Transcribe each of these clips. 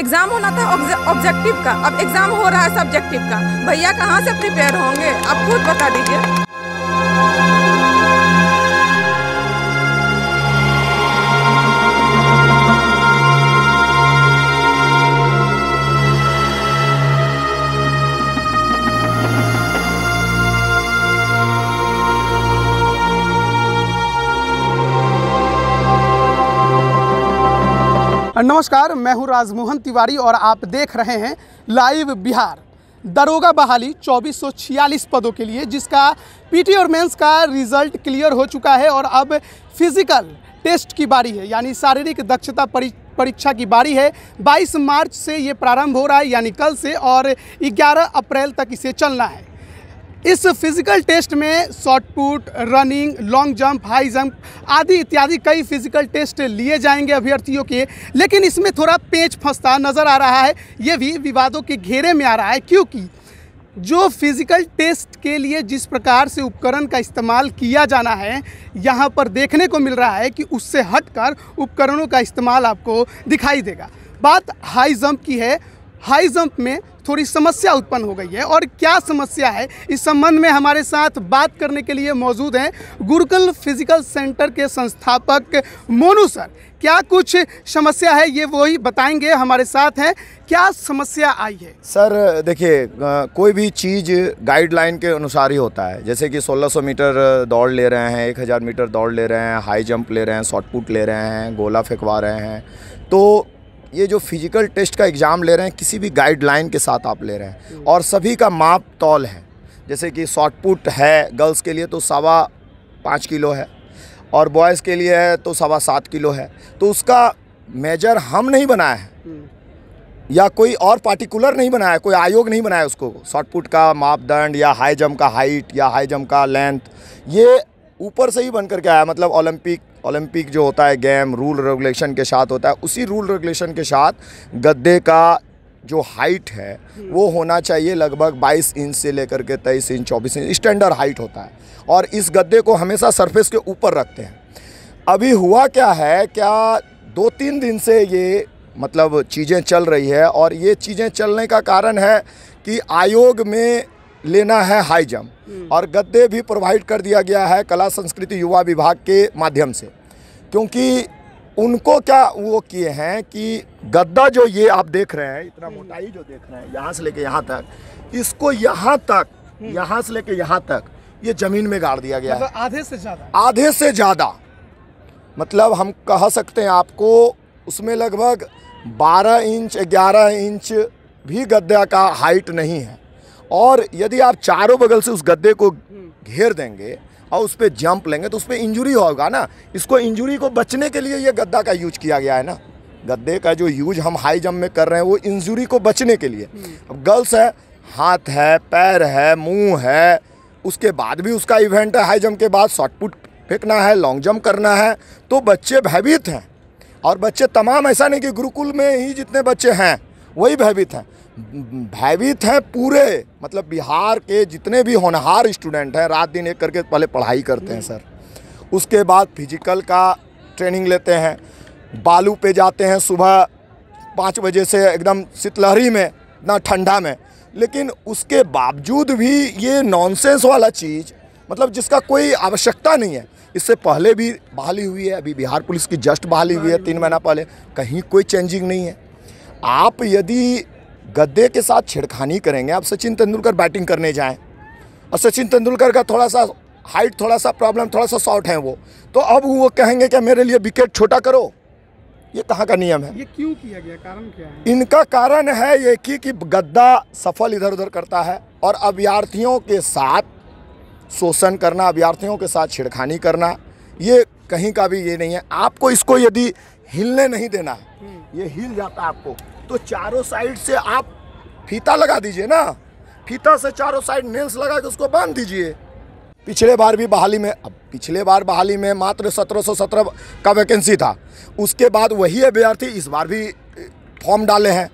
Exam होना था objective का अब एग्ज़ाम हो रहा है सब्जेक्टिव का भैया कहाँ से प्रिपेयर होंगे आप खुद बता दीजिए नमस्कार मैं हूं राजमोहन तिवारी और आप देख रहे हैं लाइव बिहार दरोगा बहाली 2446 पदों के लिए जिसका पीटी और मेंस का रिजल्ट क्लियर हो चुका है और अब फिजिकल टेस्ट की बारी है यानी शारीरिक दक्षता परीक्षा की बारी है 22 मार्च से ये प्रारंभ हो रहा है यानी कल से और 11 अप्रैल तक इसे चलना है इस फिजिकल टेस्ट में shot put running long jump high jump आदि इत्यादि कई फिजिकल टेस्ट लिए जाएंगे अभ्यर्थियों के लेकिन इसमें थोड़ा पेच फंसता नज़र आ रहा है ये भी विवादों के घेरे में आ रहा है क्योंकि जो फिज़िकल टेस्ट के लिए जिस प्रकार से उपकरण का इस्तेमाल किया जाना है यहाँ पर देखने को मिल रहा है कि उससे हटकर उपकरणों का इस्तेमाल आपको दिखाई देगा बात हाई जंप की है हाई जंप में थोड़ी समस्या उत्पन्न हो गई है और क्या समस्या है इस संबंध में हमारे साथ बात करने के लिए मौजूद हैं गुरुकुल फिजिकल सेंटर के संस्थापक मोनू सर क्या कुछ समस्या है ये वही बताएंगे हमारे साथ हैं क्या समस्या आई है सर देखिए कोई भी चीज़ गाइडलाइन के अनुसार ही होता है जैसे कि 1600 मीटर दौड़ ले रहे हैं 1000 मीटर दौड़ ले रहे हैं हाई जंप ले रहे हैं शॉर्ट पुट ले रहे हैं गोला फेंकवा रहे हैं तो ये जो फिज़िकल टेस्ट का एग्ज़ाम ले रहे हैं किसी भी गाइडलाइन के साथ आप ले रहे हैं हम्म। और सभी का माप तौल है जैसे कि शॉर्टपुट है गर्ल्स के लिए तो सवा पाँच किलो है और बॉयज़ के लिए है तो सवा सात किलो है तो उसका मेजर हम नहीं बनाया है हम्म। या कोई और पार्टिकुलर नहीं बनाया कोई आयोग नहीं बनाया उसको शॉर्टपुट का मापदंड या हाई जम्प का हाइट या हाई जम्प का लेंथ ये ऊपर से ही बन करके आया मतलब ओलंपिक ओलंपिक जो होता है गेम रूल रेगुलेशन के साथ होता है उसी रूल रेगुलेशन के साथ गद्दे का जो हाइट है हम्म। वो होना चाहिए लगभग 22 इंच से लेकर के 23 इंच 24 इंच स्टैंडर्ड हाइट होता है और इस गद्दे को हमेशा सरफेस के ऊपर रखते हैं अभी हुआ क्या है क्या दो तीन दिन से ये मतलब चीज़ें चल रही है और ये चीज़ें चलने का कारण है कि आयोग में लेना है हाई हम्म। जंप और गद्दे भी प्रोवाइड कर दिया गया है कला संस्कृति युवा विभाग के माध्यम से क्योंकि उनको क्या वो किए हैं कि गद्दा जो ये आप देख रहे हैं इतना हम्म। मोटाई जो देख रहे हैं यहाँ से लेके यहाँ तक इसको यहाँ तक हम्म। यहाँ से लेके यहाँ तक ये जमीन में गाड़ दिया गया मतलब है आधे से ज़्यादा आधे से ज़्यादा मतलब हम कह सकते हैं आपको उसमें लगभग 12 इंच 11 इंच भी गद्दा का हाइट नहीं है और यदि आप चारों बगल से उस गद्दे को घेर देंगे और उस पर जंप लेंगे तो उस पर इंजुरी होगा ना इसको इंजुरी को बचने के लिए ये गद्दा का यूज किया गया है ना गद्दे का जो यूज हम हाई जंप में कर रहे हैं वो इंजुरी को बचने के लिए अब गर्ल्स है हाथ है पैर है मुंह है उसके बाद भी उसका इवेंट है हाई जंप के बाद शॉर्टपुट फेंकना है लॉन्ग जंप करना है तो बच्चे भयभीत हैं और बच्चे तमाम ऐसा नहीं कि गुरुकुल में ही जितने बच्चे हैं वही भयभीत हैं भयभीत हैं पूरे मतलब बिहार के जितने भी होनहार स्टूडेंट हैं रात दिन एक करके पहले पढ़ाई करते हैं सर उसके बाद फिजिकल का ट्रेनिंग लेते हैं बालू पे जाते हैं सुबह पाँच बजे से एकदम शीतलहरी में ना ठंडा में लेकिन उसके बावजूद भी ये नॉनसेंस वाला चीज़ मतलब जिसका कोई आवश्यकता नहीं है इससे पहले भी बहाली हुई है अभी बिहार पुलिस की जस्ट बहाली हुई है तीन महीना पहले कहीं कोई चेंजिंग नहीं है आप यदि गद्दे के साथ छिड़खानी करेंगे आप सचिन तेंदुलकर बैटिंग करने जाएं और सचिन तेंदुलकर का थोड़ा सा हाइट थोड़ा सा प्रॉब्लम थोड़ा सा शॉर्ट है वो तो अब वो कहेंगे कि मेरे लिए विकेट छोटा करो ये कहाँ का नियम है ये क्यों किया गया कारण क्या है इनका कारण है ये कि, कि गद्दा सफल इधर उधर करता है और अभ्यार्थियों के साथ शोषण करना अभ्यार्थियों के साथ छिड़खानी करना ये कहीं का भी ये नहीं है आपको इसको यदि हिलने नहीं देना है हम्म। ये हिल जाता है आपको तो चारों साइड से आप फीता लगा दीजिए ना फीता से चारों साइड नेल्स लगा के उसको बांध दीजिए पिछले बार भी बहाली में अब पिछले बार बहाली में मात्र 1717 का वैकेंसी था उसके बाद वही अभ्यर्थी इस बार भी फॉर्म डाले हैं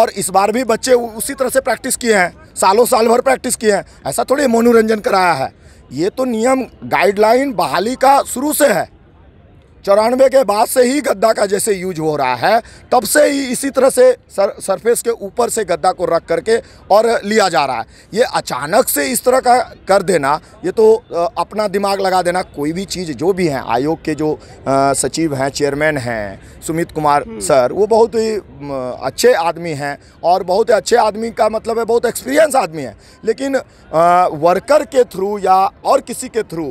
और इस बार भी बच्चे उसी तरह से प्रैक्टिस किए हैं सालों साल भर प्रैक्टिस किए हैं ऐसा थोड़ी मनोरंजन कराया है ये तो नियम गाइडलाइन बहाली का शुरू से है चौरानवे के बाद से ही गद्दा का जैसे यूज हो रहा है तब से ही इसी तरह से सर सरफेस के ऊपर से गद्दा को रख करके और लिया जा रहा है ये अचानक से इस तरह का कर देना ये तो अपना दिमाग लगा देना कोई भी चीज़ जो भी है आयोग के जो आ, सचिव हैं चेयरमैन हैं सुमित कुमार हम्म। सर वो बहुत ही अच्छे आदमी हैं और बहुत अच्छे आदमी का मतलब है बहुत एक्सपीरियंस आदमी है लेकिन आ, वर्कर के थ्रू या और किसी के थ्रू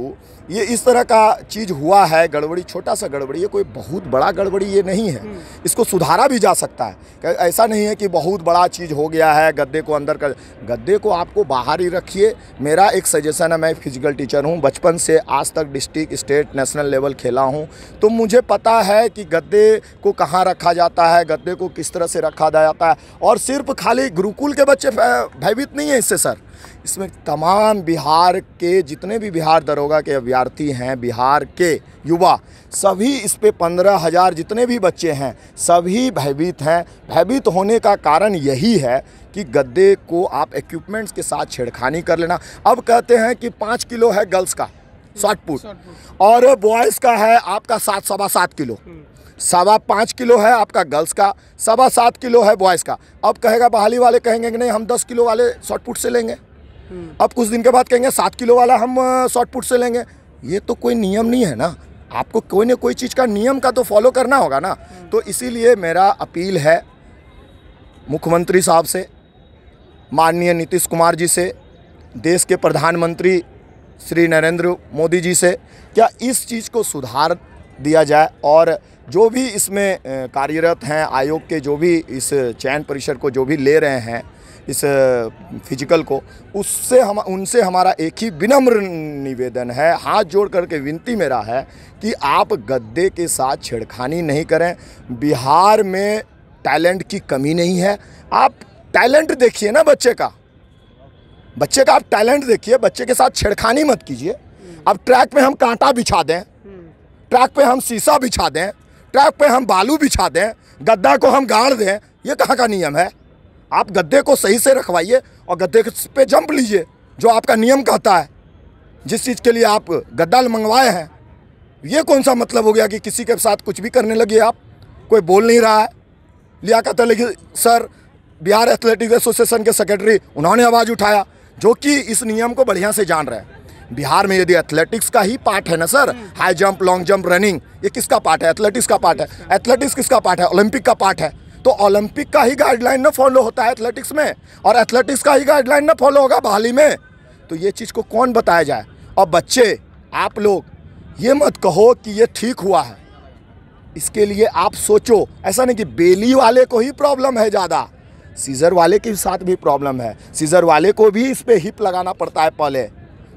ये इस तरह का चीज़ हुआ है गड़बड़ी छोटा सा गड़बड़ी है कोई बहुत बड़ा गड़बड़ी ये नहीं है हम्म। इसको सुधारा भी जा सकता है ऐसा नहीं है कि बहुत बड़ा चीज़ हो गया है गद्दे को अंदर कर गद्दे को आपको बाहर ही रखिए मेरा एक सजेशन है मैं फिजिकल टीचर हूँ बचपन से आज तक डिस्ट्रिक्ट स्टेट नेशनल लेवल खेला हूँ तो मुझे पता है कि गद्दे को कहाँ रखा जाता है गद्दे को किस तरह से रखा जाता है और सिर्फ खाली गुरुकुल के बच्चे भयभीत नहीं है इससे सर इसमें तमाम बिहार के जितने भी बिहार दरोगा के अभ्यर्थी हैं बिहार के युवा सभी इस पे पंद्रह हज़ार जितने भी बच्चे हैं सभी भयभीत हैं भयभीत होने का कारण यही है कि गद्दे को आप इक्विपमेंट्स के साथ छेड़खानी कर लेना अब कहते हैं कि पाँच किलो है गर्ल्स का शॉर्ट पुट और बॉयज़ का है आपका सात सवा सात किलो हम्म। सवा पाँच किलो है आपका गर्ल्स का सवा सात किलो है बॉयज़ का अब कहेगा बहाली वाले कहेंगे कि नहीं हम दस किलो वाले शॉर्ट पुट से लेंगे हम्म। अब कुछ दिन के बाद कहेंगे सात किलो वाला हम शॉर्ट पुट से लेंगे ये तो कोई नियम नहीं है ना आपको कोई ना कोई चीज़ का नियम का तो फॉलो करना होगा ना हम्म। तो इसीलिए मेरा अपील है मुख्यमंत्री साहब से माननीय नीतीश कुमार जी से देश के प्रधानमंत्री श्री नरेंद्र मोदी जी से क्या इस चीज़ को सुधार दिया जाए और जो भी इसमें कार्यरत हैं आयोग के जो भी इस चयन परिषद को जो भी ले रहे हैं इस फिजिकल को उससे हम उनसे हमारा एक ही विनम्र निवेदन है हाथ जोड़ करके विनती मेरा है कि आप गद्दे के साथ छेड़खानी नहीं करें बिहार में टैलेंट की कमी नहीं है आप टैलेंट देखिए ना बच्चे का बच्चे का आप टैलेंट देखिए बच्चे के साथ छेड़खानी मत कीजिए अब ट्रैक पे हम कांटा बिछा दें ट्रैक पे हम शीशा बिछा दें ट्रैक पे हम बालू बिछा दें गद्दा को हम गाड़ दें ये कहाँ का नियम है आप गद्दे को सही से रखवाइए और गद्दे पे जंप लीजिए जो आपका नियम कहता है जिस चीज़ के लिए आप गद्दा मंगवाए हैं ये कौन सा मतलब हो गया कि किसी के साथ कुछ भी करने लगे आप कोई बोल नहीं रहा है लिया कहता लेकिन सर बिहार एथलेटिक्स एसोसिएशन के सेक्रेटरी उन्होंने आवाज़ उठाया जो कि इस नियम को बढ़िया से जान रहे हैं बिहार में यदि एथलेटिक्स का ही पार्ट है ना sir high jump long jump running ये किसका पार्ट है एथलेटिक्स का पार्ट है एथलेटिक्स किसका पार्ट है ओलंपिक का पार्ट है तो ओलंपिक का ही गाइडलाइन ना फॉलो होता है एथलेटिक्स में और एथलेटिक्स का ही गाइडलाइन ना फॉलो होगा बहाली में तो ये चीज़ को कौन बताया जाए और बच्चे आप लोग ये मत कहो कि ये ठीक हुआ है इसके लिए आप सोचो ऐसा नहीं कि बेली वाले को ही प्रॉब्लम है ज़्यादा सीज़र वाले के साथ भी प्रॉब्लम है सीज़र वाले को भी इस पर हिप लगाना पड़ता है पहले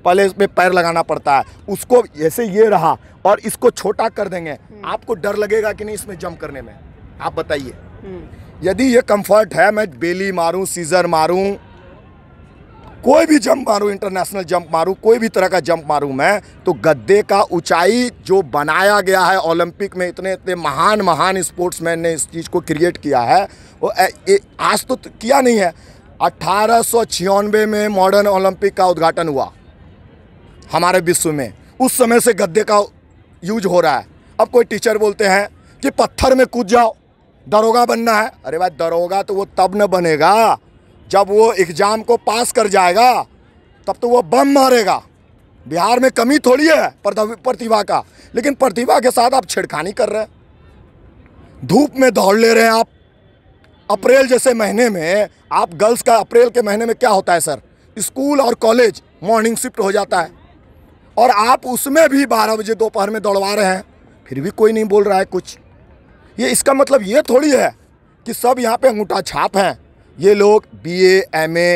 पहले इस पर पैर लगाना पड़ता है उसको ऐसे ये रहा और इसको छोटा कर देंगे हम्म। आपको डर लगेगा कि नहीं इसमें जंप करने में आप बताइए यदि ये कंफर्ट है मैं बेली मारूं सीजर मारूं कोई भी जंप मारूं इंटरनेशनल जंप मारूं कोई भी तरह का जंप मारूं मैं तो गद्दे का ऊंचाई जो बनाया गया है ओलंपिक में इतने इतने महान महान स्पोर्ट्समैन ने इस चीज़ को क्रिएट किया है वो ए, ए, आज तो किया नहीं है अट्ठारह में मॉडर्न ओलंपिक का उद्घाटन हुआ हमारे विश्व में उस समय से गद्दे का यूज हो रहा है अब कोई टीचर बोलते हैं कि पत्थर में कूद जाओ दरोगा बनना है अरे भाई दरोगा तो वो तब न बनेगा जब वो एग्ज़ाम को पास कर जाएगा तब तो वो बम मारेगा बिहार में कमी थोड़ी है प्रतिभा का लेकिन प्रतिभा के साथ आप छेड़खानी कर रहे हैं धूप में दौड़ ले रहे हैं आप अप्रैल जैसे महीने में आप गर्ल्स का अप्रैल के महीने में क्या होता है सर स्कूल और कॉलेज मॉर्निंग शिफ्ट हो जाता है और आप उसमें भी बारह बजे दोपहर में दौड़वा रहे हैं फिर भी कोई नहीं बोल रहा है कुछ ये इसका मतलब ये थोड़ी है कि सब यहाँ पे अंगूठा छाप हैं ये लोग बीए, एमए,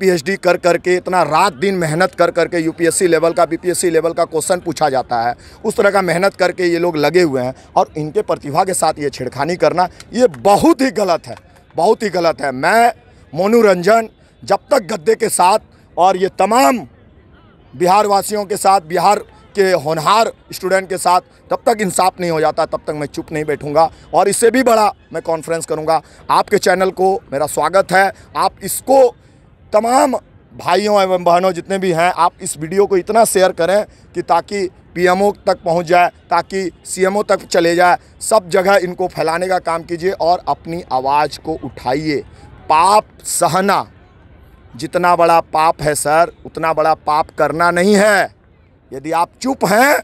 पीएचडी कर करके इतना रात दिन मेहनत कर करके यूपीएससी लेवल का बीपीएससी लेवल का क्वेश्चन पूछा जाता है उस तरह का मेहनत करके ये लोग लगे हुए हैं और इनके प्रतिभा के साथ ये छेड़खानी करना ये बहुत ही गलत है बहुत ही गलत है मैं मोनू रंजन जब तक गद्दे के साथ और ये तमाम बिहार वासियों के साथ बिहार के होनहार स्टूडेंट के साथ तब तक इंसाफ नहीं हो जाता तब तक मैं चुप नहीं बैठूंगा और इससे भी बड़ा मैं कॉन्फ्रेंस करूंगा आपके चैनल को मेरा स्वागत है आप इसको तमाम भाइयों एवं बहनों जितने भी हैं आप इस वीडियो को इतना शेयर करें कि ताकि पी तक पहुँच जाए ताकि सी तक चले जाए सब जगह इनको फैलाने का काम कीजिए और अपनी आवाज़ को उठाइए पाप सहना जितना बड़ा पाप है सर उतना बड़ा पाप करना नहीं है यदि आप चुप हैं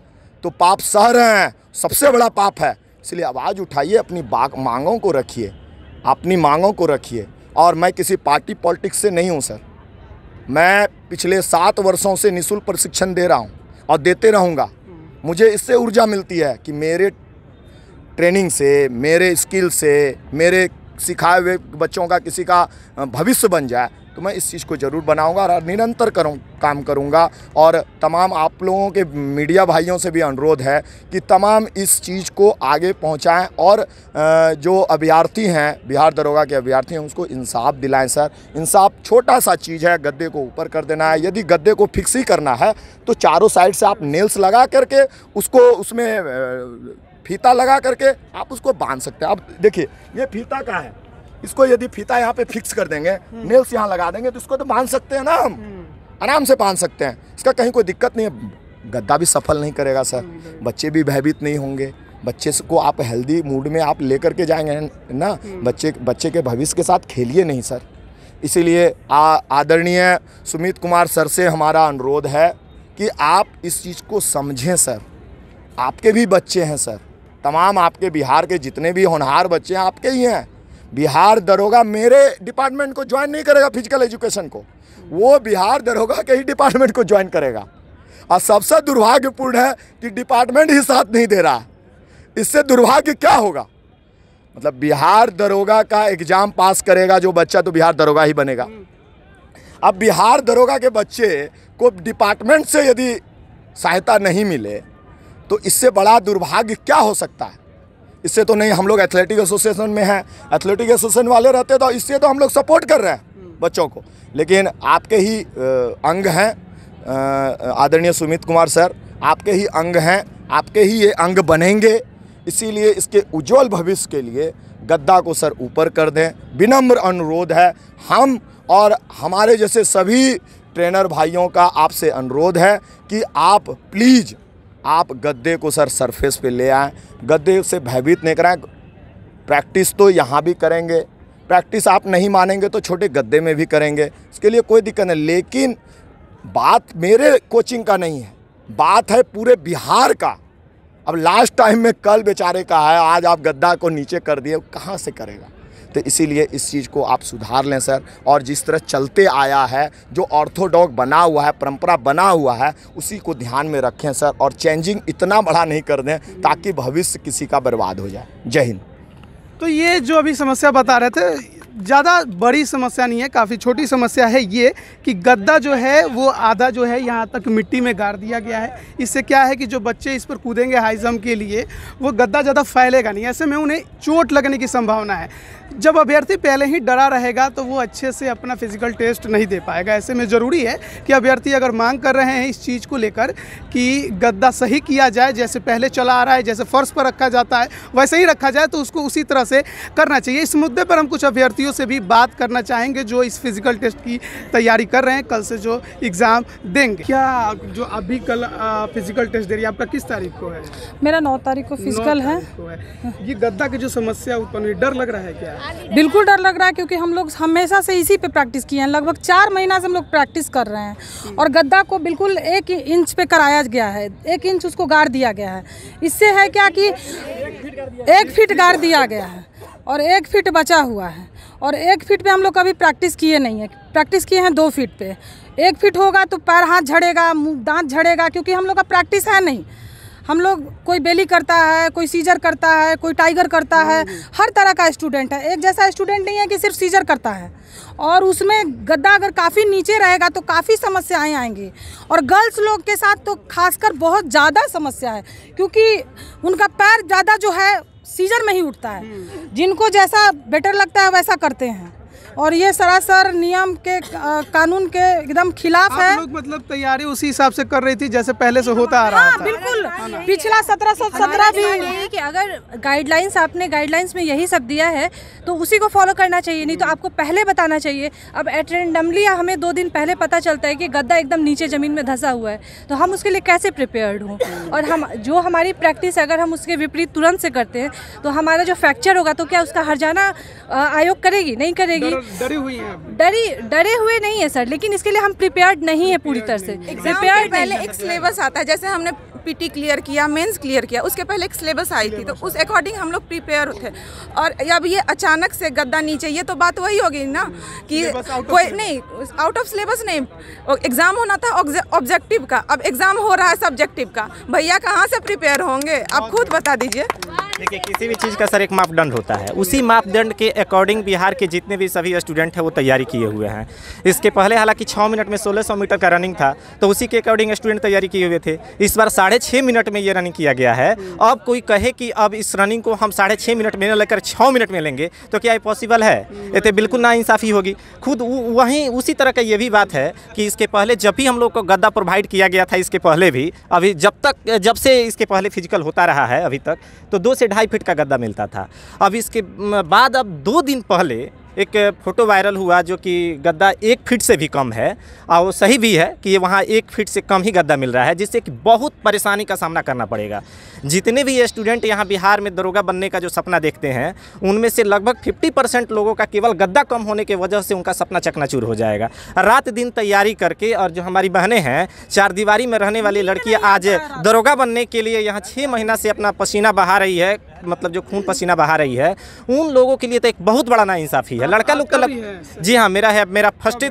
तो पाप सह रहे हैं सबसे बड़ा पाप है इसलिए आवाज़ उठाइए अपनी बाग मांगों को रखिए अपनी मांगों को रखिए और मैं किसी पार्टी पॉलिटिक्स से नहीं हूँ सर मैं पिछले सात वर्षों से निःशुल्क प्रशिक्षण दे रहा हूँ और देते रहूँगा मुझे इससे ऊर्जा मिलती है कि मेरे ट्रेनिंग से मेरे स्किल से मेरे सिखाए हुए बच्चों का किसी का भविष्य बन जाए तो मैं इस चीज़ को ज़रूर बनाऊंगा और निरंतर करूँ काम करूँगा और तमाम आप लोगों के मीडिया भाइयों से भी अनुरोध है कि तमाम इस चीज़ को आगे पहुँचाएँ और जो अभ्यार्थी हैं बिहार दरोगा के अभ्यार्थी हैं उसको इंसाफ दिलाएँ सर इंसाफ छोटा सा चीज़ है गद्दे को ऊपर कर देना है यदि गद्दे को फिक्स ही करना है तो चारों साइड से आप नेल्स लगा करके उसको उसमें फीता लगा करके आप उसको बांध सकते हैं अब देखिए ये फीता का है इसको यदि फीता यहाँ पे फिक्स कर देंगे नेल्स यहाँ लगा देंगे तो इसको तो बांध सकते हैं ना हम आराम से बांध सकते हैं इसका कहीं कोई दिक्कत नहीं है गद्दा भी सफल नहीं करेगा सर बच्चे भी भयभीत नहीं होंगे बच्चे को आप हेल्दी मूड में आप लेकर के जाएंगे ना बच्चे बच्चे के भविष्य के साथ खेलिए नहीं सर इसीलिए आदरणीय सुमित कुमार सर से हमारा अनुरोध है कि आप इस चीज़ को समझें सर आपके भी बच्चे हैं सर तमाम आपके बिहार के जितने भी होनहार बच्चे हैं आपके ही हैं बिहार दरोगा मेरे डिपार्टमेंट को ज्वाइन नहीं करेगा फिजिकल एजुकेशन को वो बिहार दरोगा के ही डिपार्टमेंट को ज्वाइन करेगा और सबसे दुर्भाग्यपूर्ण है कि डिपार्टमेंट ही साथ नहीं दे रहा इससे दुर्भाग्य क्या होगा मतलब बिहार दरोगा का एग्ज़ाम पास करेगा जो बच्चा तो बिहार दरोगा ही बनेगा अब बिहार दरोगा के बच्चे को डिपार्टमेंट से यदि सहायता नहीं मिले तो इससे बड़ा दुर्भाग्य क्या हो सकता है इससे तो नहीं हम लोग एथलेटिक एसोसिएशन में हैं एथलेटिक एसोसिएशन वाले रहते तो इससे तो हम लोग सपोर्ट कर रहे हैं हम्म। बच्चों को लेकिन आपके ही अंग हैं आदरणीय सुमित कुमार सर आपके ही अंग हैं आपके ही ये अंग बनेंगे इसीलिए इसके उज्जवल भविष्य के लिए गद्दा को सर ऊपर कर दें विनम्र अनुरोध है हम और हमारे जैसे सभी ट्रेनर भाइयों का आपसे अनुरोध है कि आप प्लीज़ आप गद्दे को सर सरफेस पे ले आएँ गद्दे से भयभीत नहीं कराएँ प्रैक्टिस तो यहाँ भी करेंगे प्रैक्टिस आप नहीं मानेंगे तो छोटे गद्दे में भी करेंगे इसके लिए कोई दिक्कत नहीं लेकिन बात मेरे कोचिंग का नहीं है बात है पूरे बिहार का अब लास्ट टाइम में कल बेचारे का है आज आप गद्दा को नीचे कर दिए कहाँ से करेगा तो इसीलिए इस चीज़ को आप सुधार लें सर और जिस तरह चलते आया है जो ऑर्थोडॉक बना हुआ है परंपरा बना हुआ है उसी को ध्यान में रखें सर और चेंजिंग इतना बड़ा नहीं कर दें ताकि भविष्य किसी का बर्बाद हो जाए जय हिंद तो ये जो अभी समस्या बता रहे थे ज़्यादा बड़ी समस्या नहीं है काफ़ी छोटी समस्या है ये कि गद्दा जो है वो आधा जो है यहाँ तक मिट्टी में गाड़ दिया गया है इससे क्या है कि जो बच्चे इस पर कूदेंगे हाई जम्प के लिए वो गद्दा ज़्यादा फैलेगा नहीं ऐसे में उन्हें चोट लगने की संभावना है जब अभ्यर्थी पहले ही डरा रहेगा तो वो अच्छे से अपना फिजिकल टेस्ट नहीं दे पाएगा ऐसे में ज़रूरी है कि अभ्यर्थी अगर मांग कर रहे हैं इस चीज़ को लेकर कि गद्दा सही किया जाए जैसे पहले चला आ रहा है जैसे फ़र्श पर रखा जाता है वैसे ही रखा जाए तो उसको उसी तरह से करना चाहिए इस मुद्दे पर हम कुछ अभ्यर्थी साथियों से भी बात करना चाहेंगे जो इस फिजिकल टेस्ट की तैयारी कर रहे हैं कल से जो एग्ज़ाम देंगे क्या जो अभी कल फिजिकल टेस्ट दे रही है आपका किस तारीख को है मेरा नौ तारीख को फिजिकल है।, है ये गद्दा की जो समस्या उत्पन्न हुई डर लग रहा है क्या बिल्कुल डर लग रहा है क्योंकि हम लोग हमेशा से इसी पे प्रैक्टिस किए हैं लगभग चार महीना से हम लोग प्रैक्टिस कर रहे हैं और गद्दा को बिल्कुल एक इंच पे कराया गया है एक इंच उसको गाड़ दिया गया है इससे है क्या कि एक फिट गाड़ दिया गया है और एक फिट बचा हुआ है और एक फीट पे हम लोग कभी प्रैक्टिस किए नहीं है प्रैक्टिस किए हैं दो फीट पे एक फीट होगा तो पैर हाथ झड़ेगा दांत झड़ेगा क्योंकि हम लोग का प्रैक्टिस है नहीं हम लोग कोई बेली करता है कोई सीजर करता है कोई टाइगर करता है हम्म। हर तरह का स्टूडेंट है एक जैसा स्टूडेंट नहीं है कि सिर्फ सीजर करता है और उसमें गद्दा अगर काफ़ी नीचे रहेगा तो काफ़ी समस्याएं आएंगी और गर्ल्स लोग के साथ तो खासकर बहुत ज़्यादा समस्या है क्योंकि उनका पैर ज़्यादा जो है सीजन में ही उठता है हम्म। जिनको जैसा बेटर लगता है वैसा करते हैं और ये सरासर नियम के कानून के एकदम खिलाफ है लोग मतलब तैयारी उसी हिसाब से कर रही थी जैसे पहले से होता आ रहा हाँ, था बिल्कुल हाँ, हाँ, पिछला सत्रह सौ सत्रह भी कि अगर गाइडलाइंस आपने गाइडलाइंस में यही सब दिया है तो उसी को फॉलो करना चाहिए नहीं तो आपको पहले बताना चाहिए अब एटेंडमली हमें दो दिन पहले पता चलता है कि गद्दा एकदम नीचे ज़मीन में धंसा हुआ है तो हम उसके लिए कैसे प्रिपेयर्ड हों और हम जो हमारी प्रैक्टिस अगर हम उसके विपरीत तुरंत से करते हैं तो हमारा जो फ्रैक्चर होगा तो क्या उसका हर जाना आयोग करेगी नहीं करेगी डरी हुई हैं डरी डरे हुए नहीं है सर लेकिन इसके लिए हम प्रिपेयर्ड नहीं है पूरी तरह से प्रिपेयर पहले एक सिलेबस आता है जैसे हमने पीटी क्लियर किया मेंस क्लियर किया उसके पहले एक सिलेबस आई थी तो उस अकॉर्डिंग हम लोग प्रिपेयर थे और अब ये अचानक से गद्दा नीचे ये तो बात वही होगी ना कि कोई नहीं आउट ऑफ सिलेबस नहीं एग्ज़ाम होना था ऑब्जेक्टिव का अब एग्ज़ाम हो रहा है सब्जेक्टिव का भैया कहाँ से प्रिपेयर होंगे आप खुद बता दीजिए देखिए किसी भी चीज़ का सर एक मापदंड होता है उसी मापदंड के अकॉर्डिंग बिहार के जितने भी सभी स्टूडेंट हैं वो तैयारी किए हुए हैं इसके पहले हालांकि छः मिनट में 1600 मीटर का रनिंग था तो उसी के अकॉर्डिंग स्टूडेंट तैयारी किए हुए थे इस बार साढ़े छः मिनट में ये रनिंग किया गया है अब कोई कहे कि अब इस रनिंग को हम साढ़े छः मिनट में लेकर छः मिनट में लेंगे तो क्या ये पॉसिबल है ये तो बिल्कुल नाइंसाफ़ी होगी खुद वहीं उसी तरह का ये भी बात है कि इसके पहले जब भी हम लोग को गद्दा प्रोवाइड किया गया था इसके पहले भी अभी जब तक जब से इसके पहले फिजिकल होता रहा है अभी तक तो दो से ढाई फीट का गद्दा मिलता था अब इसके बाद अब दो दिन पहले एक फ़ोटो वायरल हुआ जो कि गद्दा एक फीट से भी कम है और सही भी है कि ये वहाँ एक फीट से कम ही गद्दा मिल रहा है जिससे कि बहुत परेशानी का सामना करना पड़ेगा जितने भी स्टूडेंट यहाँ बिहार में दरोगा बनने का जो सपना देखते हैं उनमें से लगभग 50 परसेंट लोगों का केवल गद्दा कम होने की वजह से उनका सपना चकनाचूर हो जाएगा रात दिन तैयारी करके और जो हमारी बहनें हैं चार दीवारी में रहने वाली लड़कियाँ आज दरोगा बनने के लिए यहाँ छः महीना से अपना पसीना बहा रही है मतलब जो खून पसीना बहा रही है उन लोगों के लिए तो एक बहुत बड़ा नाइंसाफ़ी है लड़का लोग तो का जी हाँ मेरा है मेरा फर्स्ट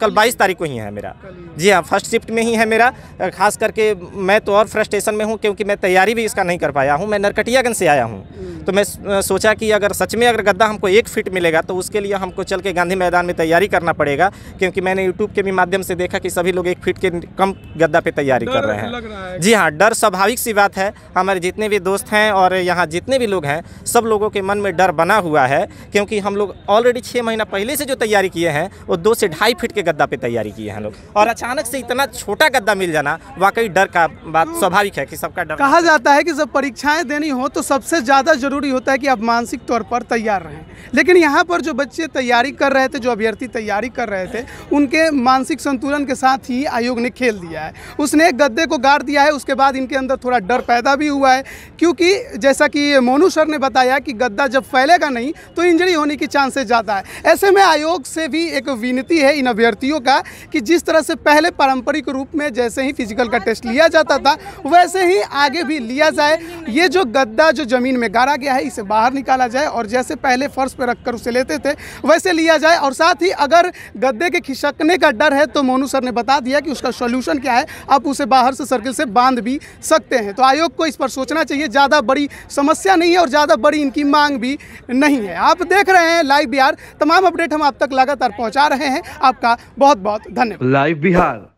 कल बाईस तारीख को ही है मेरा जी हाँ फर्स्ट शिफ्ट में ही है मेरा खास करके मैं तो और फ्रस्ट्रेशन में हूँ क्योंकि मैं तैयारी भी इसका नहीं कर पाया हूँ मैं नरकटियागंज से आया हूँ हम्म। तो मैं सोचा कि अगर सच में अगर गद्दा हमको एक फीट मिलेगा तो उसके लिए हमको चल के गांधी मैदान में तैयारी करना पड़ेगा क्योंकि मैंने यूट्यूब के भी माध्यम से देखा कि सभी लोग एक फीट के कम गद्दा पे तैयारी कर रहे हैं है। जी हाँ डर स्वाभाविक सी बात है हमारे जितने भी दोस्त हैं और यहाँ जितने भी लोग हैं सब लोगों के मन में डर बना हुआ है क्योंकि हम लोग ऑलरेडी ऑलरेडी छः महीना पहले से जो तैयारी किए हैं वो दो से ढाई फीट के गद्दा पे तैयारी किए हैं लोग और अचानक से इतना छोटा गद्दा मिल जाना वाकई डर का बात हम्म। स्वाभाविक है कि सबका डर कहा जाता है कि जब परीक्षाएं देनी हो तो सबसे ज़्यादा ज़रूरी होता है कि आप मानसिक तौर पर तैयार रहें लेकिन यहाँ पर जो बच्चे तैयारी कर रहे थे जो अभ्यर्थी तैयारी कर रहे थे उनके मानसिक संतुलन के साथ ही आयोग ने खेल दिया है उसने गद्दे को गाड़ दिया है उसके बाद इनके अंदर थोड़ा डर पैदा भी हुआ है क्योंकि जैसा कि मोनू सर ने बताया कि गद्दा जब फैलेगा नहीं तो इंजरी होने की चांसेस जाता है ऐसे में आयोग से भी एक विनती है इन अभ्यर्थियों का कि जिस तरह से पहले पारंपरिक रूप में जैसे ही फिजिकल का टेस्ट लिया जाता था वैसे ही आगे भी लिया जाए ये जो गद्दा जो ज़मीन में गाड़ा गया है इसे बाहर निकाला जाए और जैसे पहले फर्श पर रखकर उसे लेते थे वैसे लिया जाए और साथ ही अगर गद्दे के खिसकने का डर है तो मोनू सर ने बता दिया कि उसका सोल्यूशन क्या है आप उसे बाहर से सर्किल से बांध भी सकते हैं तो आयोग को इस पर सोचना चाहिए ज़्यादा बड़ी समस्या नहीं है और ज़्यादा बड़ी इनकी मांग भी नहीं है आप देख रहे हैं लाइव बिहार बिहार तमाम अपडेट हम आप तक लगातार पहुंचा रहे हैं आपका बहुत बहुत धन्यवाद लाइव बिहार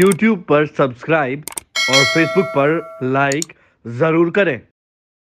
यूट्यूब पर सब्सक्राइब और फेसबुक पर लाइक जरूर करें